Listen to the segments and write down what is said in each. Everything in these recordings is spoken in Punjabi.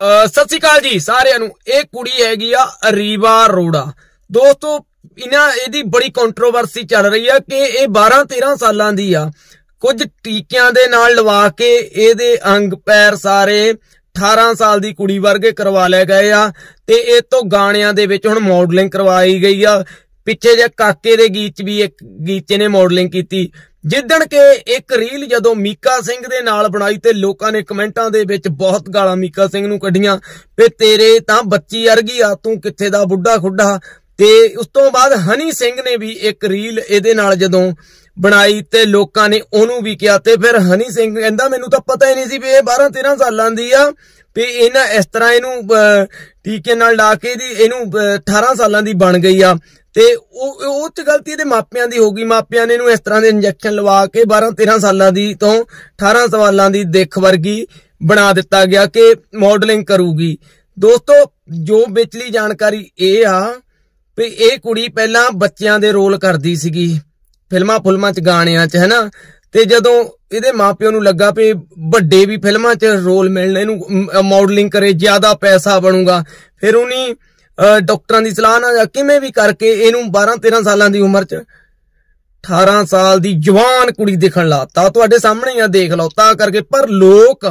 ਸਤਿ ਸ਼੍ਰੀ ਅਕਾਲ ਜੀ ਸਾਰਿਆਂ ਨੂੰ ਇਹ ਕੁੜੀ ਹੈਗੀ ਆ ਰੀਵਾ ਰੋੜਾ ਦੋਸਤੋ ਇਹਨਾਂ ਇਹਦੀ ਬੜੀ ਕੰਟਰੋਵਰਸੀ ਚੱਲ ਰਹੀ ਆ ਕਿ ਇਹ 12 13 ਸਾਲਾਂ ਦੀ ਆ ਕੁਝ ਟੀਕਿਆਂ ਦੇ ਨਾਲ ਲਵਾ ਕੇ ਇਹਦੇ ਅੰਗ ਪੈਰ ਸਾਰੇ 18 ਸਾਲ ਦੀ ਕੁੜੀ ਵਰਗੇ ਕਰਵਾ ਲਏ ਗਏ ਆ ਤੇ ਇਹ ਤੋਂ ਗਾਣਿਆਂ ਦੇ ਵਿੱਚ ਹੁਣ ਮਾਡਲਿੰਗ ਕਰਵਾਈ ਗਈ ਆ ਪਿੱਛੇ ਜੇ ਕਾਕੇ ਦੇ ਗੀਤ ਵੀ ਇੱਕ ਗੀਤੇ ਨੇ ਮਾਡਲਿੰਗ ਕੀਤੀ ਜਿੱਦਣ ਕਿ ਇੱਕ ਰੀਲ ਜਦੋਂ ਮੀਕਾ ਸਿੰਘ ਦੇ ਨਾਲ ਬਣਾਈ ਤੇ ਲੋਕਾਂ ਨੇ ਕਮੈਂਟਾਂ ਦੇ ਵਿੱਚ ਬਹੁਤ ਗਾਲਾਂ ਮੀਕਾ ਸਿੰਘ ਨੂੰ ਕੱਢੀਆਂ ਵੀ ਤੇਰੇ ਤਾਂ ਬੱਚੀ ਅਰਗੀ ਆ ਤੂੰ ਕਿੱਥੇ ਦਾ ਬੁੱਢਾ ਖੁੱਡਾ ਤੇ ਉਸ ਤੋਂ ਬਾਅਦ ਹਨੀ ਸਿੰਘ ਨੇ ਵੀ ਇੱਕ ਰੀਲ ਇਹਦੇ ਨਾਲ ਜਦੋਂ ਬਣਾਈ ਤੇ ਲੋਕਾਂ ਨੇ ਉਹਨੂੰ ਵੀ ਕਿਹਾ ਤੇ ਫਿਰ ਹਨੀ ਸਿੰਘ ਕਹਿੰਦਾ ਮੈਨੂੰ ਤਾਂ ਪਤਾ ਹੀ ਨਹੀਂ ਸੀ ਵੀ ਇਹ 12 13 ਸਾਲਾਂ ਦੀ ਆ ਤੇ ਇਹਨਾਂ ਇਸ ਤਰ੍ਹਾਂ ਇਹਨੂੰ ਟੀਕੇ ਨਾਲ ਲਾ ਕੇ ਦੀ ਇਹਨੂੰ 18 ਸਾਲਾਂ ਦੀ ਬਣ ਗਈ ਆ ਤੇ ਉਹ ਉਹ ਤੇ ਗਲਤੀ ਇਹਦੇ ਮਾਪਿਆਂ ਦੀ ਹੋ ਗਈ ਮਾਪਿਆਂ ਨੇ ਇਹਨੂੰ ਇਸ ਤਰ੍ਹਾਂ ਦੇ ਇੰਜੈਕਸ਼ਨ ਲਵਾ ਕੇ 12 13 ਸਾਲਾਂ ਦੀ ਤੋਂ 18 ਸਾਲਾਂ ਦੀ ਦੇਖ ਵਰਗੀ ਬਣਾ ਦਿੱਤਾ ਗਿਆ ਕਿ ਮਾਡਲਿੰਗ ਕਰੂਗੀ ਦੋਸਤੋ ਜੋ ਵਿਚਲੀ ਜਾਣਕਾਰੀ ਇਹ ਆ ਵੀ ਇਹ ਕੁੜੀ ਪਹਿਲਾਂ ਬੱਚਿਆਂ ਦੇ ਰੋਲ ਕਰਦੀ ਸੀਗੀ ਫਿਲਮਾਂ ਫੁਲਮਾਂ 'ਚ ਗਾਣਿਆਂ 'ਚ ਹੈਨਾ ਤੇ ਜਦੋਂ ਇਹਦੇ ਮਾਪਿਓ ਨੂੰ ਲੱਗਾ ਵੀ ਵੱਡੇ ਵੀ ਫਿਲਮਾਂ 'ਚ ਰੋਲ ਮਿਲਣਾ ਇਹਨੂੰ ਮਾਡਲਿੰਗ ਕਰੇ ਜ਼ਿਆਦਾ ਪੈਸਾ ਬਣੂਗਾ ਫਿਰ ਉਹਨੀ ਡਾਕਟਰਾਂ ਦੀ ਸਲਾਹ ਨਾਲ ਕਿਵੇਂ ਵੀ ਕਰਕੇ ਇਹਨੂੰ 12 13 ਸਾਲਾਂ ਦੀ ਉਮਰ 'ਚ 18 ਸਾਲ ਦੀ ਜਵਾਨ ਕੁੜੀ ਦਿਖਣ ਲਾਤਾ ਤੁਹਾਡੇ ਸਾਹਮਣੇ ਆ ਦੇਖ ਲਓ ਤਾਂ ਕਰਕੇ ਪਰ ਲੋਕ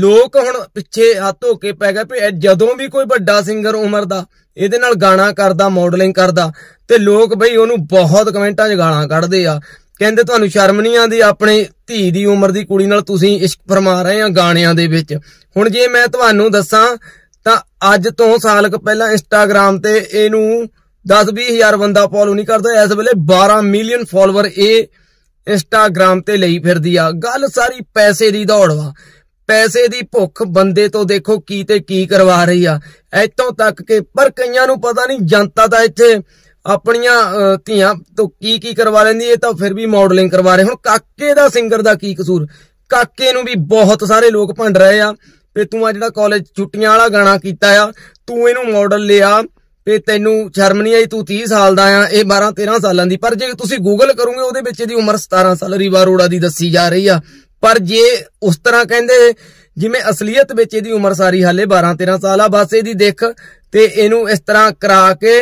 ਲੋਕ ਹੁਣ ਪਿੱਛੇ ਹੱਥ ਧੋ ਕੇ ਪੈ ਗਏ ਵੀ ਜਦੋਂ ਵੀ ਕੋਈ ਵੱਡਾ ਸਿੰਗਰ ਉਮਰ ਦਾ ਇਹਦੇ ਨਾਲ ਗਾਣਾ ਕਰਦਾ ਮਾਡਲਿੰਗ ਕਰਦਾ ਤੇ ਲੋਕ ਬਈ ਉਹਨੂੰ ਬਹੁਤ ਕਮੈਂਟਾਂ 'ਚ ਗਾਲਾਂ ਕੱਢਦੇ ਆ ਕਹਿੰਦੇ ਤੁਹਾਨੂੰ ਸ਼ਰਮ ਨਹੀਂ ਆਉਂਦੀ ਆਪਣੇ ਧੀ ਦੀ ਉਮਰ ਦੀ ਕੁੜੀ ਨਾਲ ਤੁਸੀਂ ਇਸ਼ਕ ਫਰਮਾ ਰਹੇ ਆ ਗਾਣਿਆਂ ਦੇ ਵਿੱਚ ਹੁਣ ਜੇ ਮੈਂ ਤੁਹਾਨੂੰ ਦੱਸਾਂ ਤਾਂ ਅੱਜ ਤੋਂ ਸਾਲ ਪਹਿਲਾਂ ਇੰਸਟਾਗ੍ਰam ਤੇ ਇਹਨੂੰ 10-20000 ਬੰਦਾ ਫੋਲੋ ਨਹੀਂ ਕਰਦਾ ਇਸ ਵੇਲੇ 12 ਮਿਲੀਅਨ ਫਾਲੋਅਰ ਇਹ ਇੰਸਟਾਗ੍ਰam ਤੇ ਲਈ ਫਿਰਦੀ ਆ ਗੱਲ ਸਾਰੀ ਪੈਸੇ ਦੀ ਦੌੜ ਵਾ ਪੈਸੇ ਦੀ ਭੁੱਖ ਬੰਦੇ ਤੋਂ ਦੇਖੋ ਕੀ ਤੇ ਕੀ ਕਰਵਾ ਰਹੀ ਆ ਇਤੋਂ ਤੱਕ ਕਿ ਪਰ ਕਈਆਂ ਨੂੰ ਪਤਾ ਨਹੀਂ ਜਨਤਾ ਦਾ ਇੱਥੇ ਆਪਣੀਆਂ ਧੀਆਂ ਤੋਂ ਕੀ ਕੀ ਕਰਵਾ ਲੈਂਦੀ ਇਹ ਤਾਂ ਫਿਰ ਵੀ ਮਾਡਲਿੰਗ ਕਰਵਾ ਰਹੇ ਹੁਣ ਕਾਕੇ ਦਾ ਸਿੰਗਰ ਦਾ ਕੀ ਕਸੂਰ ਕਾਕੇ ਨੂੰ ਵੀ ਬਹੁਤ ਸਾਰੇ ਲੋਕ ਭੰਡ ਰਹੇ ਆ ਤੇ ਤੂੰ ਆ ਜਿਹੜਾ ਕਾਲਜ ਛੁੱਟੀਆਂ ਵਾਲਾ ਗਾਣਾ ਕੀਤਾ ਆ ਤੂੰ ਇਹਨੂੰ ਮਾਡਲ ਲਿਆ ਤੇ ਤੈਨੂੰ ਸ਼ਰਮ ਨਹੀਂ ਆਈ ਤੂੰ 30 ਸਾਲ ਦਾ ਆ ਇਹ 12 13 ਸਾਲਾਂ ਦੀ ਪਰ ਜੇ ਤੁਸੀਂ ਗੂਗਲ ਕਰੋਗੇ ਉਹਦੇ ਵਿੱਚ ਇਹਦੀ ਉਮਰ 17 ਸਾਲ ਰੀਵਾ ਰੋੜਾ ਦੀ ਦੱਸੀ ਜਾ ਰਹੀ ਆ ਪਰ ਜੇ ਉਸ ਤਰ੍ਹਾਂ ਕਹਿੰਦੇ ਜਿਵੇਂ ਅਸਲੀਅਤ ਵਿੱਚ ਇਹਦੀ ਉਮਰ ਸਾਰੀ ਹਾਲੇ 12 13 ਸਾਲ ਆ ਬਸ ਇਹਦੀ ਦੇਖ ਤੇ ਇਹਨੂੰ ਇਸ ਤਰ੍ਹਾਂ ਕਰਾ ਕੇ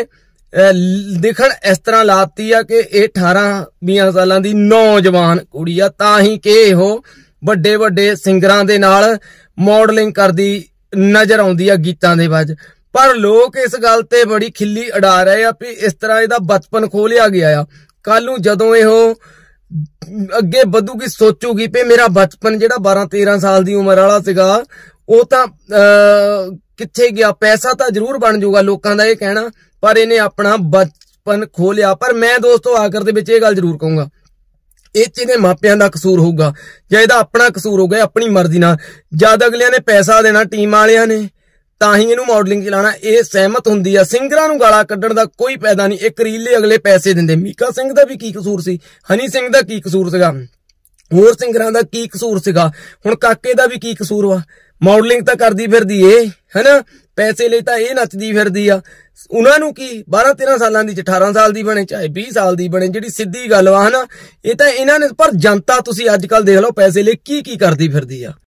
ਦਿਖਣ ਇਸ ਤਰ੍ਹਾਂ ਲਾਤੀ ਆ ਕਿ ਇਹ 18 20 ਸਾਲਾਂ ਦੀ ਨੌਜਵਾਨ ਕੁੜੀ ਆ ਤਾਂ ਹੀ ਕਿ ਇਹੋ ਵੱਡੇ ਵੱਡੇ ਸਿੰਗਰਾਂ ਦੇ ਨਾਲ ਮਾਡਲਿੰਗ ਕਰਦੀ ਨਜ਼ਰ ਆਉਂਦੀ ਆ ਗੀਤਾਂ ਦੇ ਵਿੱਚ ਪਰ ਲੋਕ ਇਸ ਗੱਲ ਤੇ ਬੜੀ ਖਿੱਲੀ ਅਡਾ ਰਹੇ ਆ ਵੀ ਇਸ ਤਰ੍ਹਾਂ ਇਹਦਾ ਬਚਪਨ ਖੋਲਿਆ ਗਿਆ ਆ ਕੱਲ ਨੂੰ ਜਦੋਂ ਇਹੋ ਅੱਗੇ ਵਧੂਗੀ ਸੋਚੂਗੀ ਪੇ ਮੇਰਾ ਬਚਪਨ ਜਿਹੜਾ 12 13 ਸਾਲ ਦੀ ਉਮਰ ਵਾਲਾ ਸੀਗਾ ਉਹ ਤਾਂ ਕਿੱਥੇ ਗਿਆ ਪੈਸਾ ਤਾਂ ਜ਼ਰੂਰ ਬਣ ਜਾਊਗਾ ਲੋਕਾਂ ਦਾ ਇਹ ਕਹਿਣਾ ਪਰ ਇਹਨੇ ਆਪਣਾ ਬਚਪਨ ਖੋ ਲਿਆ ਪਰ ਮੈਂ ਦੋਸਤੋ ਆਖਰ ਦੇ ਵਿੱਚ ਇਹ ਗੱਲ ਜ਼ਰੂਰ ਕਹੂੰਗਾ ਇਹ ਚ ਇਹਦੇ ਮਾਪਿਆਂ ਦਾ ਕਸੂਰ ਹੋਊਗਾ ਜਾਂ ਇਹਦਾ ਆਪਣਾ ਕਸੂਰ ਹੋਊਗਾ ਆਪਣੀ ਮਰਜ਼ੀ ਨਾਲ ਜਦ ਅਗਲਿਆਂ ਨੇ ਪੈਸਾ ਦੇਣਾ ਟੀਮ ਵਾਲਿਆਂ ਨੇ ਤਾਂ ਹੀ ਇਹਨੂੰ ਮਾਡਲਿੰਗ ਚਲਾਣਾ ਇਹ ਸਹਿਮਤ ਹੁੰਦੀ ਆ ਸਿੰਗਰਾਂ ਨੂੰ ਗਾਲਾਂ ਕੱਢਣ ਦਾ ਕੋਈ ਫਾਇਦਾ ਨਹੀਂ ਰੀਲ ਕਰੀਲੇ ਅਗਲੇ ਪੈਸੇ ਦਿੰਦੇ ਮੀਕਾ ਸਿੰਘ ਦਾ ਵੀ ਕੀ ਕਸੂਰ ਸੀ ਹਨੀ ਸਿੰਘ ਦਾ ਕੀ ਕਸੂਰ ਸੀਗਾ ਹੋਰ ਸਿੰਗਰਾਂ ਦਾ ਕੀ ਕਸੂਰ ਸੀਗਾ ਹੁਣ ਕਾਕੇ ਦਾ ਵੀ ਕੀ ਕਸੂਰ ਵਾ ਮਾਡਲਿੰਗ ਤਾਂ ਕਰਦੀ ਫਿਰਦੀ ਏ ਹਨਾ ਪੈਸੇ ਲਈ ਤਾਂ ਇਹ ਨੱਚਦੀ ਫਿਰਦੀ ਆ ਉਹਨਾਂ ਨੂੰ ਕੀ 12 13 ਸਾਲਾਂ ਦੀ 18 ਸਾਲ ਦੀ ਬਣੇ ਚਾਹੇ 20 ਸਾਲ ਦੀ ਬਣੇ ਜਿਹੜੀ ਸਿੱਧੀ ਗੱਲ ਵਾ ਹਨਾ ਇਹ ਤਾਂ ਇਹਨਾਂ ਨੇ ਪਰ ਜਨਤਾ ਤੁਸੀਂ ਅੱਜ ਕੱਲ ਦੇਖ ਲਓ ਪੈਸੇ ਲਈ ਕੀ ਕੀ ਕਰਦੀ ਫਿਰਦੀ ਆ